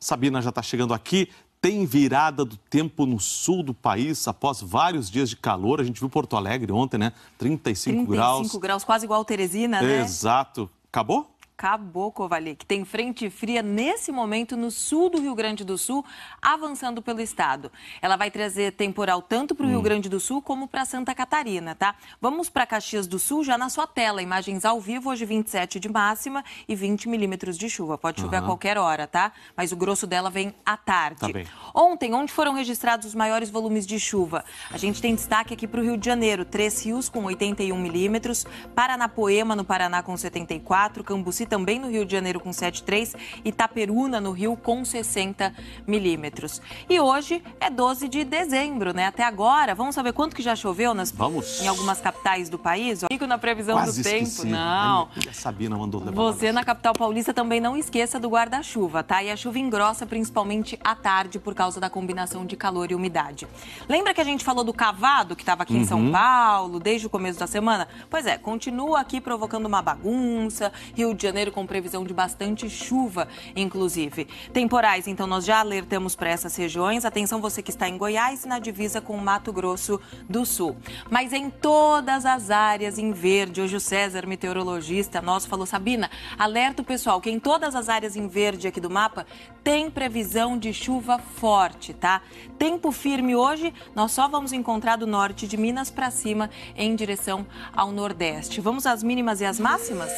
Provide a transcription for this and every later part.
Sabina já está chegando aqui. Tem virada do tempo no sul do país após vários dias de calor. A gente viu Porto Alegre ontem, né? 35, 35 graus. 35 graus, quase igual Teresina, né? Exato. Acabou? Cabocovali, que tem frente fria nesse momento no sul do Rio Grande do Sul, avançando pelo estado. Ela vai trazer temporal tanto para o hum. Rio Grande do Sul como para Santa Catarina, tá? Vamos para Caxias do Sul já na sua tela. Imagens ao vivo, hoje 27 de máxima e 20 milímetros de chuva. Pode chover uhum. a qualquer hora, tá? Mas o grosso dela vem à tarde. Tá Ontem, onde foram registrados os maiores volumes de chuva? A gente tem destaque aqui para o Rio de Janeiro: Três Rios com 81 milímetros, Paranapoema, no Paraná, com 74, Cambuci também no Rio de Janeiro com 7,3 e Itaperuna no Rio com 60 milímetros. E hoje é 12 de dezembro, né? Até agora, vamos saber quanto que já choveu nas, Vamos. em algumas capitais do país? Fico na previsão Quase do tempo. Esqueci. Não. A Sabina mandou Você na capital paulista também não esqueça do guarda-chuva, tá? E a chuva engrossa principalmente à tarde por causa da combinação de calor e umidade. Lembra que a gente falou do cavado que estava aqui uhum. em São uhum. Paulo desde o começo da semana? Pois é, continua aqui provocando uma bagunça, Rio de Janeiro Janeiro, com previsão de bastante chuva, inclusive. Temporais, então, nós já alertamos para essas regiões. Atenção, você que está em Goiás e na divisa com Mato Grosso do Sul. Mas em todas as áreas em verde, hoje o César, meteorologista nosso, falou: Sabina, alerta o pessoal que em todas as áreas em verde aqui do mapa tem previsão de chuva forte, tá? Tempo firme hoje, nós só vamos encontrar do norte de Minas para cima em direção ao nordeste. Vamos às mínimas e às máximas?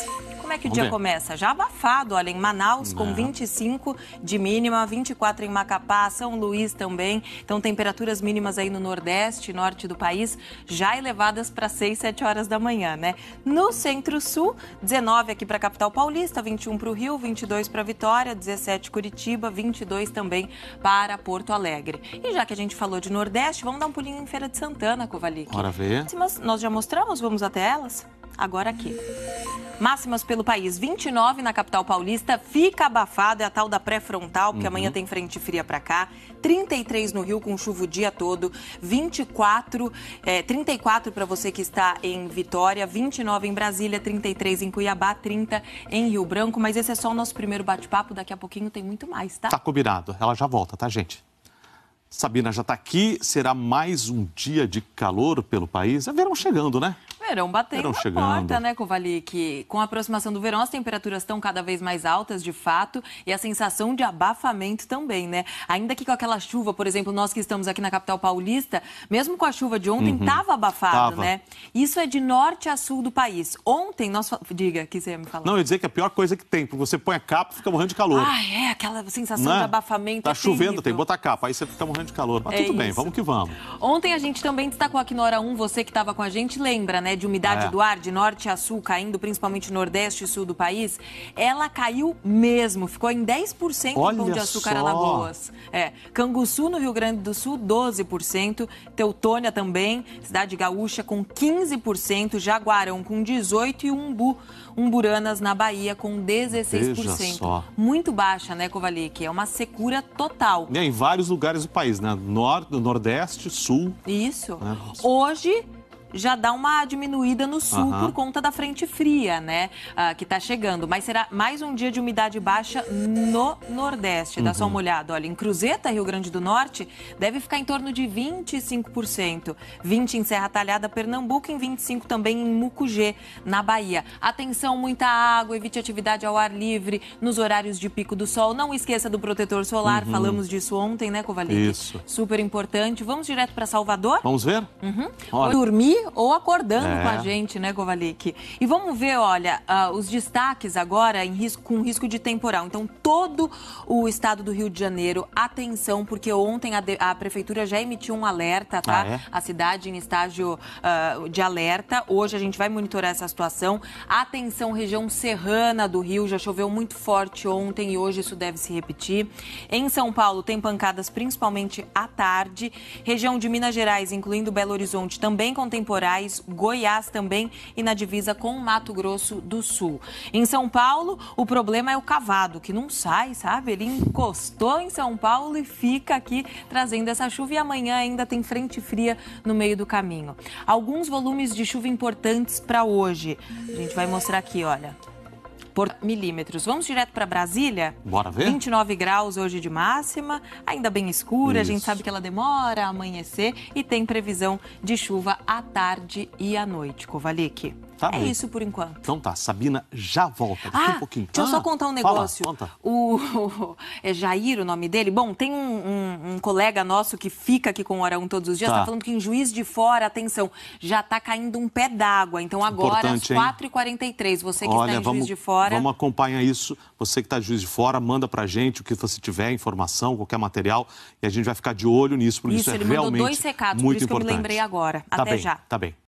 como é que o dia ver. começa? Já abafado, olha, em Manaus, com 25 de mínima, 24 em Macapá, São Luís também. Então, temperaturas mínimas aí no Nordeste, Norte do país, já elevadas para 6, 7 horas da manhã, né? No Centro-Sul, 19 aqui para a capital paulista, 21 para o Rio, 22 para Vitória, 17 Curitiba, 22 também para Porto Alegre. E já que a gente falou de Nordeste, vamos dar um pulinho em Feira de Santana, Kovalik. Bora ver. nós já mostramos, vamos até elas? Agora aqui. Máximas pelo país, 29 na capital paulista, fica abafado, é a tal da pré-frontal, porque uhum. amanhã tem frente fria para cá. 33 no Rio com chuva o dia todo, 24, é, 34 para você que está em Vitória, 29 em Brasília, 33 em Cuiabá, 30 em Rio Branco. Mas esse é só o nosso primeiro bate-papo, daqui a pouquinho tem muito mais, tá? Tá combinado, ela já volta, tá, gente? Sabina já está aqui. Será mais um dia de calor pelo país. É verão chegando, né? verão batendo verão na chegando. porta, né, Kovalik? Com a aproximação do verão, as temperaturas estão cada vez mais altas, de fato, e a sensação de abafamento também, né? Ainda que com aquela chuva, por exemplo, nós que estamos aqui na capital paulista, mesmo com a chuva de ontem, estava uhum. abafado, tava. né? Isso é de norte a sul do país. Ontem nós... Diga, que você ia me falar. Não, eu ia dizer que a pior coisa que tem, porque você põe a capa e fica morrendo de calor. Ah, é, aquela sensação né? de abafamento. Tá é chovendo, terrível. tem que botar a capa, aí você fica morrendo de calor. Mas é tudo isso. bem, vamos que vamos. Ontem a gente também destacou aqui no Hora 1, você que estava com a gente, lembra, né? de umidade é. do ar de norte a sul caindo, principalmente nordeste e sul do país, ela caiu mesmo, ficou em 10% Olha em Pão de Açúcar, só. Alagoas. É, Canguçu, no Rio Grande do Sul, 12%, Teutônia também, Cidade Gaúcha com 15%, Jaguarão com 18% e Umbu, Umburanas na Bahia com 16%. Muito baixa, né, Kovalik? É uma secura total. É, em vários lugares do país, né? Norte, Nordeste, Sul. Isso. Né? Hoje já dá uma diminuída no sul uhum. por conta da frente fria, né? Ah, que está chegando. Mas será mais um dia de umidade baixa no Nordeste. Uhum. Dá só uma uhum. olhada. Olha, em Cruzeta, Rio Grande do Norte, deve ficar em torno de 25%. 20% em Serra Talhada, Pernambuco, e 25% também em Mucugê, na Bahia. Atenção, muita água, evite atividade ao ar livre nos horários de pico do sol. Não esqueça do protetor solar. Uhum. Falamos disso ontem, né, Covalinho? Isso. Super importante. Vamos direto para Salvador? Vamos ver? Uhum. Dormir ou acordando é. com a é. gente, né, Kovalik? E vamos ver, olha, uh, os destaques agora em risco, com risco de temporal. Então, todo o estado do Rio de Janeiro, atenção, porque ontem a, de, a prefeitura já emitiu um alerta, tá? Ah, é? A cidade em estágio uh, de alerta. Hoje a gente vai monitorar essa situação. Atenção, região serrana do Rio, já choveu muito forte ontem e hoje isso deve se repetir. Em São Paulo, tem pancadas principalmente à tarde. Região de Minas Gerais, incluindo Belo Horizonte, também com tempo temporais, Goiás também e na divisa com Mato Grosso do Sul. Em São Paulo, o problema é o cavado, que não sai, sabe? Ele encostou em São Paulo e fica aqui trazendo essa chuva e amanhã ainda tem frente fria no meio do caminho. Alguns volumes de chuva importantes para hoje. A gente vai mostrar aqui, olha por milímetros. Vamos direto para Brasília? Bora ver? 29 graus hoje de máxima, ainda bem escura, Isso. a gente sabe que ela demora a amanhecer e tem previsão de chuva à tarde e à noite. Kovalik. Tá é isso por enquanto. Então tá, Sabina já volta. Daqui ah, um pouquinho. Deixa ah, eu só ah, contar um negócio. Fala, conta. O, é Jair o nome dele. Bom, tem um, um, um, colega nosso que fica aqui com o Hora 1 todos os dias, tá. tá falando que em Juiz de Fora, atenção, já tá caindo um pé d'água. Então é agora, Importante, às 4h43, você que Olha, está em vamos, Juiz de Fora. Vamos acompanhar isso. Você que está em Juiz de Fora, manda pra gente o que você tiver, informação, qualquer material, e a gente vai ficar de olho nisso, por isso, isso é realmente ele mandou dois recados, por isso importante. que eu me lembrei agora. Tá Até bem, já. Tá bem.